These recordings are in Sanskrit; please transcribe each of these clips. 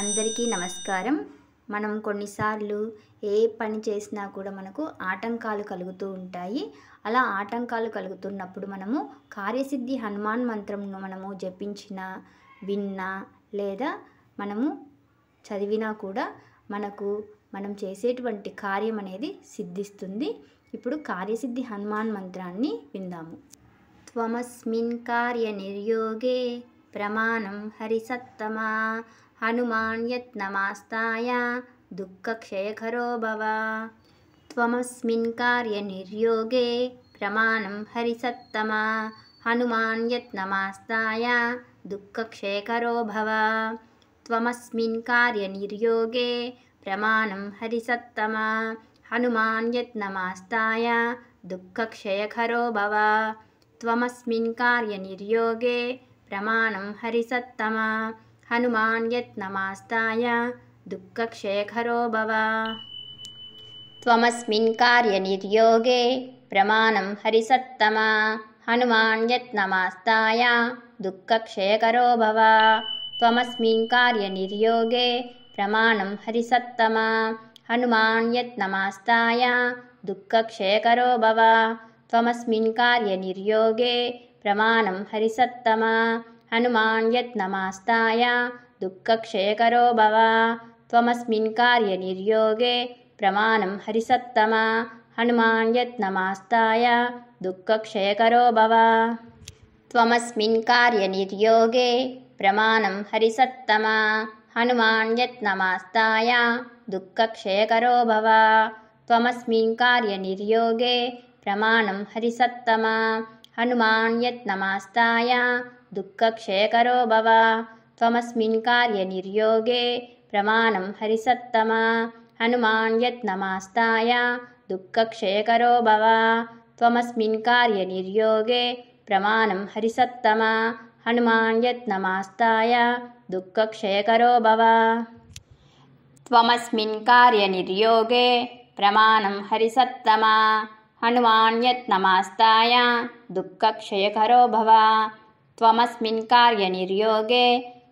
అందరికీ నమస్కారం మనం కొన్నిసార్లు ఏ పని చేసినా కూడా మనకు ఆటంకాలు కలుగుతూ ఉంటాయి అలా ఆటంకాలు కలుగుతున్నప్పుడు మనము కార్యసిద్ధి హనుమాన్ మంత్రంను మనము జపించినా విన్నా లేదా మనము చదివినా కూడా మనకు మనం చేసేటువంటి కార్యం అనేది సిద్ధిస్తుంది ఇప్పుడు కార్యసిద్ధి హనుమాన్ మంత్రాన్ని విందాము త్వమస్మిన్ కార్య నిర్యోగే प्रमाणं हरिसत्तमा हनुमान् यत्नमास्ताय दुःखक्षयखरो भव त्वमस्मिन् कार्यनिर्योगे प्रमाणं हरिसत्तमा हनुमान् यत्नमास्ताय दुःखक्षयखरो भव त्वमस्मिन् कार्यनिर्योगे प्रमाणं हरिसत्तमा हनुमान् यत्नमास्ताय दुःखक्षयखरो भव त्वमस्मिन् कार्यनिर्योगे प्रमाणं हरिसत्तमा हनुमान् यत्नमास्ताय दुःखक्षेखरो भव त्वमस्मिन् कार्यनिर्योगे प्रमाणं हरिसत्तम हनुमान् यत्नमास्ताय दुःखक्षयकरो भव त्वमस्मिन् कार्यनिर्योगे प्रमाणं हरिसत्तमा हनुमान् यत्नमास्ताय दुःखक्षयकरो भव त्वमस्मिन् कार्यनिर्योगे प्रमाणं हरिसत्तमा हनुमान् नमास्ताय दुःखक्षयकरो भव त्वमस्मिन् कार्यनिर्योगे प्रमाणं हरिसत्तमा हनुमान् नमास्ताय दुःखक्षयकरो भव त्वमस्मिन् कार्यनिर्योगे प्रमाणं हरिसत्तमा हनुमान् नमास्ताय दुःखक्षयकरो भव त्वमस्मिन् कार्यनिर्योगे प्रमाणं हरिसत्तम हनुमान् नमास्ताय दुःखक्षयकरो त्वमस्मिन् कार्यनिर्योगे प्रमाणं हरिसत्तम हनुमान् नमास्ताय दुःखक्षयकरो भव त्वमस्मिन् कार्यनिर्योगे प्रमाणं हरिसत्तम हनुमान् नमास्ताय दुःखक्षयकरो भव त्वमस्मिन् कार्यनिर्योगे प्रमाणं हरिसत्तमा हनुमान् यत् नमास्ताया दुःखक्षयखरो भव त्वमस्मिन् कार्यनिर्योगे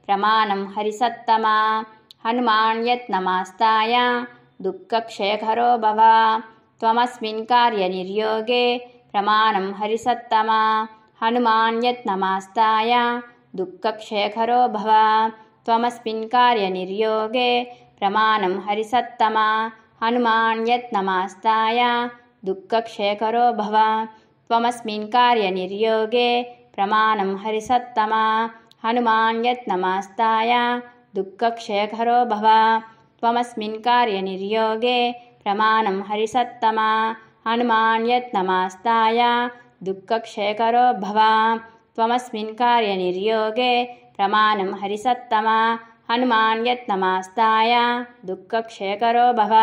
प्रमाणं हरिसत्तमा हनुमान् यत् नमास्ताया दुःखक्षयखरो भव त्वमस्मिन् कार्यनिर्योगे प्रमाणं हरिसत्तमा हनुमान् यत् नमास्ताय दुःखक्षयखरो भव त्वमस्मिन् कार्यनिर्योगे प्रमाणं हरिसत्तमा हनुमान् यत् नमास्ताय दुःखक्षयकरो भव त्वमस्मिन् कार्यनिर्योगे प्रमाणं हरिसत्तमा हनुमान् यत्नमास्ताय दुःखक्षयकरो भव त्वमस्मिन् कार्यनिर्योगे प्रमाणं हरिसत्तमा हनुमान् यत्नमास्ताय दुःखक्षयकरो भव त्वमस्मिन् कार्यनिर्योगे प्रमाणं हरिसत्तमा हनुमान् यत्नमास्ताय दुःखक्षयकरो भव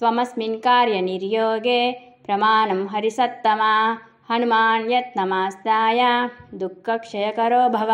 त्वमस्मिन् कार्यनिर्योगे प्रमाणं हरिसत्तमा हनुमान् यत्नमास्ताय दुःखक्षयकरो भव